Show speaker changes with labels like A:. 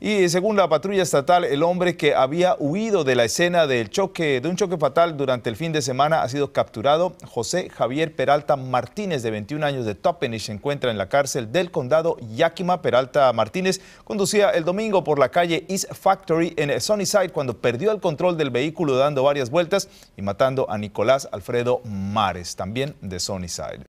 A: Y según la patrulla estatal, el hombre que había huido de la escena del choque, de un choque fatal durante el fin de semana ha sido capturado. José Javier Peralta Martínez, de 21 años de y se encuentra en la cárcel del condado Yakima. Peralta Martínez conducía el domingo por la calle East Factory en Sunnyside cuando perdió el control del vehículo dando varias vueltas y matando a Nicolás Alfredo Mares, también de Sunnyside.